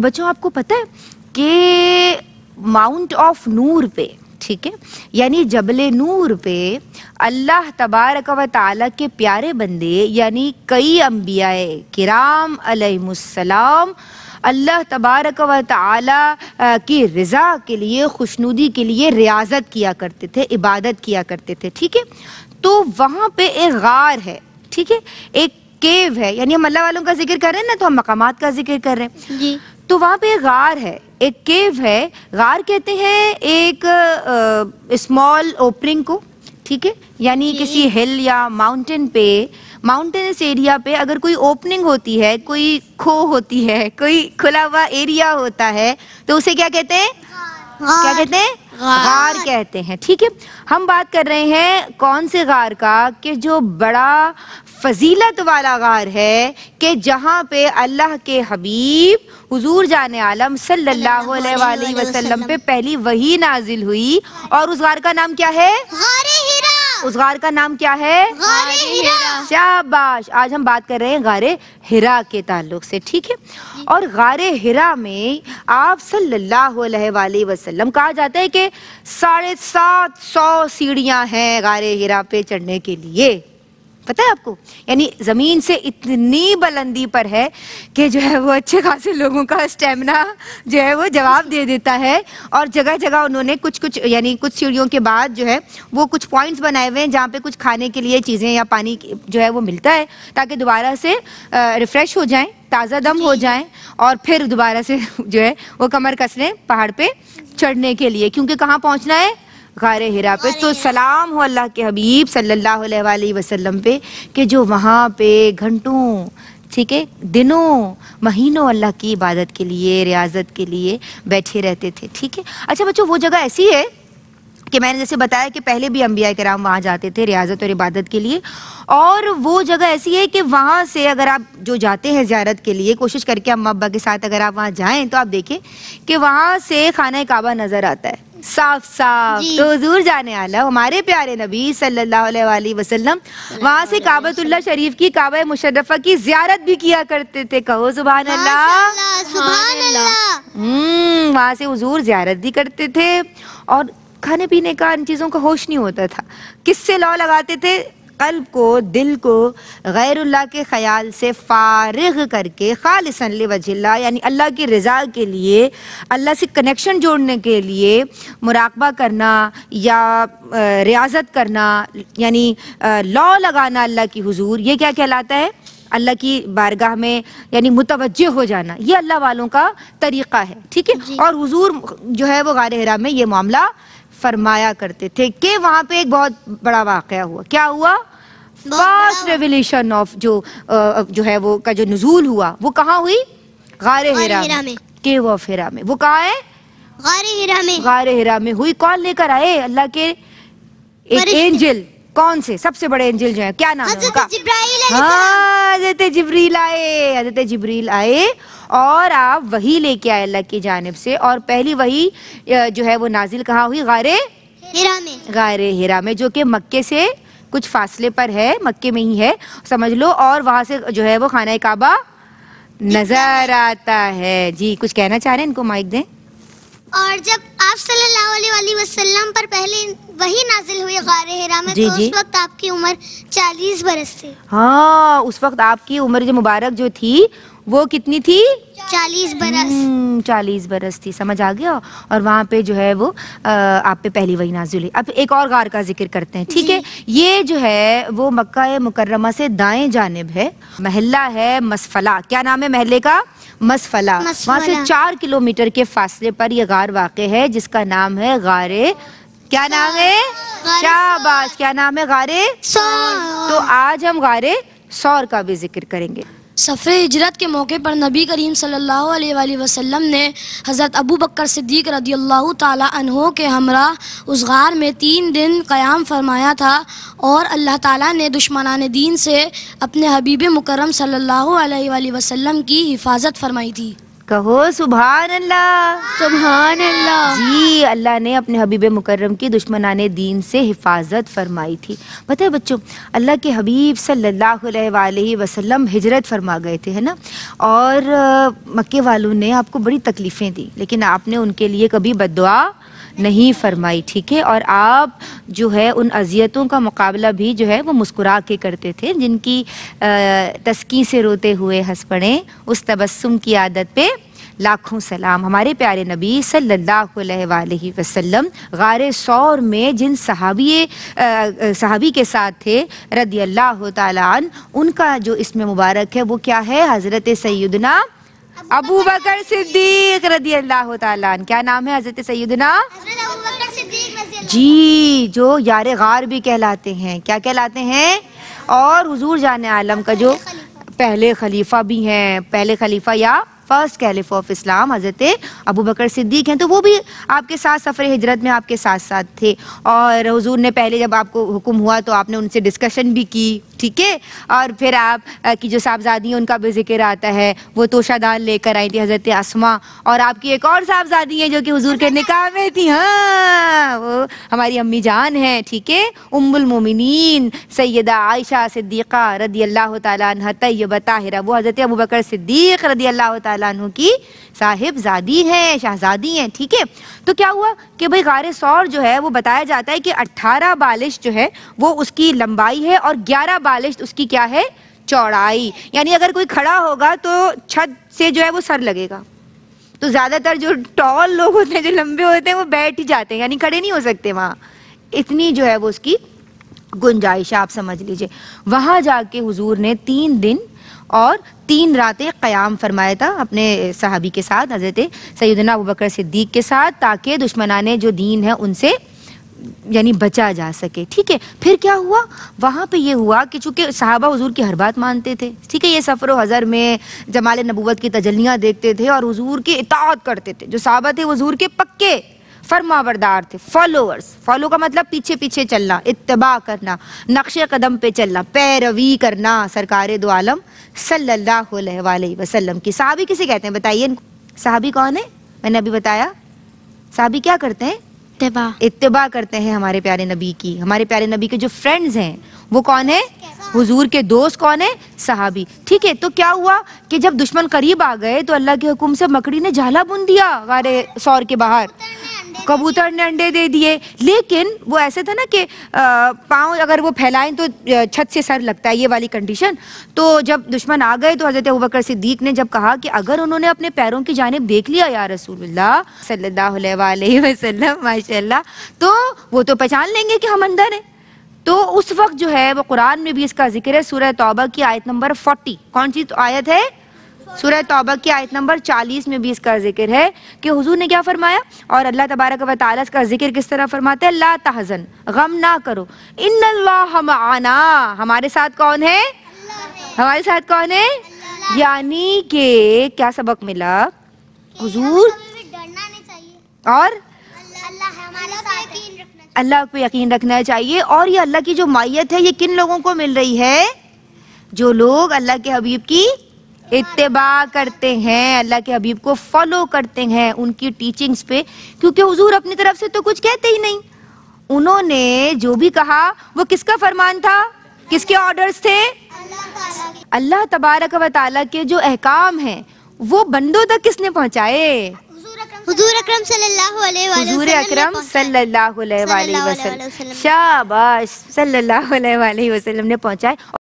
तो बच्चों आपको पता है कि माउंट ऑफ नूर पे ठीक है यानी जबले नूर पे अल्लाह तबारक व ताली के प्यारे बंदे यानी कई अम्बिया किराम अलैहिस्सलाम अल्लाह तबारक व ताली की रज़ा के लिए खुशनुदी के लिए रियाजत किया करते थे इबादत किया करते थे ठीक है तो वहाँ पे एक गार है ठीक है एक केव है यानी हम अल्लाह वालों का जिक्र कर रहे हैं ना तो हम मकामात का जिक्र कर रहे हैं जी तो वहां पे गार है एक केव है गार कहते हैं एक स्मॉल ओपनिंग को ठीक है यानी किसी हिल या माउंटेन पे माउंटेनस एरिया पे अगर कोई ओपनिंग होती है कोई खो होती है कोई खुला हुआ एरिया होता है तो उसे क्या कहते हैं क्या कहते हैं हाँ। गार कहते हैं ठीक है हम बात कर रहे हैं कौन से गार का कि जो बड़ा फजीलत वाला गार है कि जहाँ पे अल्लाह के हबीब हजूर जान आलम सल्लल्लाहु अलैहि वसल्लम पे पहली वही नाजिल हुई और उस गार का नाम क्या है उस गार का नाम क्या है शाबाश आज हम बात कर रहे हैं गारे हिरा के ताल्लुक से ठीक है और गारे हिरा में आप सल्लल्लाहु अलैहि वसल्लम कहा जाता है कि साढ़े सात सौ सीढ़ियां हैं गारे हिरा पे चढ़ने के लिए पता है आपको यानी जमीन से इतनी बुलंदी पर है कि जो है वो अच्छे खासे लोगों का स्टेमिना जो है वो जवाब दे देता है और जगह जगह उन्होंने कुछ कुछ यानी कुछ सीढ़ियों के बाद जो है वो कुछ पॉइंट्स बनाए हुए हैं जहाँ पे कुछ खाने के लिए चीज़ें या पानी जो है वो मिलता है ताकि दोबारा से रिफ्रेश हो जाए ताज़ा दम हो जाए और फिर दोबारा से जो है वो कमर कस लें पहाड़ पर चढ़ने के लिए क्योंकि कहाँ पहुँचना है गार हिरा पे तो सलाम हो अल्लाह के हबीब सल्लल्लाहु अलैहि वसल्लम पे कि जो वहाँ पे घंटों ठीक है दिनों महीनों अल्लाह की इबादत के लिए रियाजत के लिए बैठे रहते थे ठीक है अच्छा बच्चों वो जगह ऐसी है कि मैंने जैसे बताया कि पहले भी अम्बिया कराम वहाँ जाते थे रियाजत और इबादत के लिए और वो जगह ऐसी है कि वहाँ से अगर आप जो जाते हैं ज्यारत के लिए कोशिश करके अम्मा अब्बा के साथ अगर आप वहाँ जाएँ तो आप देखें कि वहाँ से खाना काबा नज़र आता है साफ साफ तो हजूर जाने आला हमारे प्यारे नबी सल्लल्लाहु अलैहि वसल्लम वहाँ से काबतुल्ला शरीफ की काबा मुशरफा की जियारत भी किया करते थे कहो सुबह हाँ, हम्म, वहाँ से हजूर जियारत भी करते थे और खाने पीने का इन चीज़ों का होश नहीं होता था किससे लॉ लगाते थे कल्ब को दिल को गैरुल्ला के ख्याल से फारग करके खालसन वजल्ला यानी अल्लाह की रज़ा के लिए अल्लाह से कनेक्शन जोड़ने के लिए मुराकबा करना या रियाजत करना यानी लॉ लगाना अल्लाह की हुजूर ये क्या कहलाता है अल्लाह की बारगाह में यानी मुतवजह हो जाना ये अल्लाह वालों का तरीक़ा है ठीक है और हुजूर जो है वो गार में ये मामला फरमाया करते थे कि वहाँ पे एक बहुत बड़ा वाक़ हुआ क्या हुआ फास्ट रेवल्यूशन ऑफ जो आ, जो है वो का जो नजूल हुआ वो कहाँ हुई गार हेरा में के वो फेरा में वो कहाँ है गार हेरा में गार हिरा में हुई कौन लेकर आए अल्लाह के एक एंजल कौन से सबसे बड़े एंजल जो है क्या नाम है हाँ हजरत जिब्रील आए हजरत जबरील आए और आप वही लेके आए अल्लाह की जानब से और पहली वही जो है वो नाजिल कहाँ हुई गारे हिरा में गारे हिरा में जो कि मक्के से कुछ फासले पर है मक्के में ही है समझ लो और वहाँ से जो है वो खाना काबा नजर आता है जी कुछ कहना चाह रहे हैं इनको माइक दें और जब आप सल्लल्लाहु अलैहि वसल्लम पर पहले वही नाजिल हुई गारे हिरा में जी, तो जी? उस वक्त आपकी उम्र 40 बरस थी हाँ उस वक्त आपकी उम्र जो मुबारक जो थी वो कितनी थी चालीस बरस हम्म, चालीस बरस थी समझ आ गया और वहाँ पे जो है वो आ, आप पे पहली वही नाजुल अब एक और गार का जिक्र करते हैं ठीक है ये जो है वो मक्का मुकरमा से दाएं जानब है महल्ला है मसफला क्या नाम है महल्ले का मसफला वहाँ से चार किलोमीटर के फासले पर यह गार वाक़ है जिसका नाम है गारे क्या नाम है शाहबाज क्या नाम है गारे तो आज हम गारे सौर का भी जिक्र करेंगे सफ़े हिजरत के मौके पर नबी करीम सल्लल्लाहु अलैहि वसल्लम ने हज़रत अबू बकर सिद्दीक रदी अल्लाह तहों के हमरा उस गार में तीन दिन क़याम फरमाया था और अल्लाह ताला ने दुश्मनान दीन से अपने हबीब मुकरम सल्लल्लाहु अलैहि वसल्लम की हिफाजत फरमाई थी कहो सुबहान अल्लाह सुबहान अल्लाह जी अल्लाह ने अपने हबीब मुकर्रम की दुश्मनान दीन से हिफाजत फरमाई थी पता है बच्चों अल्लाह के हबीब सल्लल्लाहु अलैहि वसल्लम हिजरत फरमा गए थे है ना और मक्के वालों ने आपको बड़ी तकलीफ़ें दी लेकिन आपने उनके लिए कभी बदवा नहीं फरमाई ठीक है और आप जो है उन अजियतों का मुकाबला भी जो है वो मुस्कुरा के करते थे जिनकी तस्की से रोते हुए हंस पड़े उस तबस्सुम की आदत पे लाखों सलाम हमारे प्यारे नबी सल्लल्लाहु अलैहि वसल्लम गार सौर में जिन सहाबी सहाबी के साथ थे रदी अल्लाह ताला उनका जो इसमें मुबारक है वो क्या है हज़रत सैदना अबू बकर सिद्दीक रदी अल्लाह तन क्या नाम है हजरत सैदना जी जो यार गार भी कहलाते हैं क्या कहलाते हैं और हुजूर जान आलम का जो पहले खलीफा भी हैं पहले खलीफा या फर्स्ट कैलिफ ऑफ इस्लाम हज़रत अबू बकर सिद्दीक हैं तो वो भी आपके साथ सफ़र हिजरत में आपके साथ साथ थे और हुजूर ने पहले जब आपको हुक्म हुआ तो आपने उनसे डिस्कशन भी की ठीक है और फिर आप की जो साहबजादी उनका भी जिक्र आता है वो तोशादान लेकर आई थी हज़रत आसमा और आपकी एक और साहबजादी हैं जो कि हुजूर के निकाह में थी हाँ वो हमारी अम्मी जान है ठीक है उम्मुल मोमिनीन सैदा आयशा सिद्दीक़ा रदी अल्लाह तह ताहिरा वो हज़रत अबू बकर सिद्दीक़ रदी अल्लाह तु की साहिबजादी हैं शाहजादी हैं ठीक है तो क्या हुआ कि भाई गार सौर जो है वो बताया जाता है कि अट्ठारह बालिश जो है वो उसकी लंबाई है और ग्यारह बालिश उसकी क्या है चौड़ाई यानी अगर कोई खड़ा होगा तो छत से जो है वो सर लगेगा तो ज़्यादातर जो टॉल लोग होते हैं जो लंबे होते हैं वो बैठ ही जाते हैं यानी खड़े नहीं हो सकते वहां इतनी जो है वो उसकी गुंजाइश आप समझ लीजिए वहां जाके हुजूर ने तीन दिन और तीन रातें क़याम फरमाया था अपने सहाबी के साथ हज़रत सैदना अबू बकर सिद्दीक के साथ ताकि दुश्मनाने जो दीन है उनसे यानी बचा जा सके ठीक है फिर क्या हुआ वहाँ पे ये हुआ कि चूंकि साहबा हजूर की हर बात मानते थे ठीक है ये सफ़र हज़र में जमाल नबूत की तजलियाँ देखते थे और हजूर की इतात करते थे जो साहबा थे हजूर के पक्के फरमावरदार थे फॉलोअर्स फॉलो का मतलब पीछे पीछे चलना इतबा करना नक्शे कदम पे चलना पैरवी करना सरकार दो आलम सल्ला वसलम की साहबी किसे कहते हैं बताइए इनको साहबी कौन है मैंने अभी बताया साहबी क्या करते हैं इतबा इत्तबा करते हैं हमारे प्यारे नबी की हमारे प्यारे नबी के जो फ्रेंड्स हैं वो कौन है हुजूर के दोस्त कौन है सहाबी ठीक है तो क्या हुआ कि जब दुश्मन करीब आ गए तो अल्लाह के हुक्म से मकड़ी ने झाला बुन दिया हमारे सौर के बाहर कबूतर ने अंडे दे दिए लेकिन वो ऐसे था ना कि पाँव अगर वो फैलाएं तो छत से सर लगता है ये वाली कंडीशन तो जब दुश्मन आ गए तो हज़रत अबकर सिद्दीक ने जब कहा कि अगर उन्होंने अपने पैरों की जानब देख लिया या रसूल्ला सल्लल्लाहु अलैहि तो वो तो पहचान लेंगे कि हम अंदर हैं तो उस वक्त जो है वो कुरान में भी इसका जिक्र है सूर्य तौबा की आयत नंबर फोर्टी कौन सी तो आयत है सूरह तौबा की आयत नंबर 40 में भी इसका जिक्र है कि हुजूर ने क्या फरमाया और अल्लाह तबारक व ताली इसका जिक्र किस तरह फरमाते हैं ला तहजन गम ना करो इन हम आना हमारे साथ कौन है हमारे साथ कौन है यानी के क्या सबक मिला हुजूर और अल्लाह पे यकीन रखना चाहिए और ये अल्लाह की जो माइत है ये किन लोगों को मिल रही है जो लोग अल्लाह के हबीब की इतबा करते हैं अल्लाह के हबीब को फॉलो करते हैं उनकी टीचिंग्स पे क्योंकि हुजूर अपनी तरफ से तो कुछ कहते ही नहीं उन्होंने जो भी कहा वो किसका फरमान था किसके ऑर्डर्स थे अल्लाह तबारक व ताला के जो अहकाम हैं वो बंदों तक किसने पहुंचाए हुजूर अकरम सल्लल्लाहु अलैहि वसल्लम शाबाश सल्लल्लाहु अलैहि वसल्लम ने पहुंचाए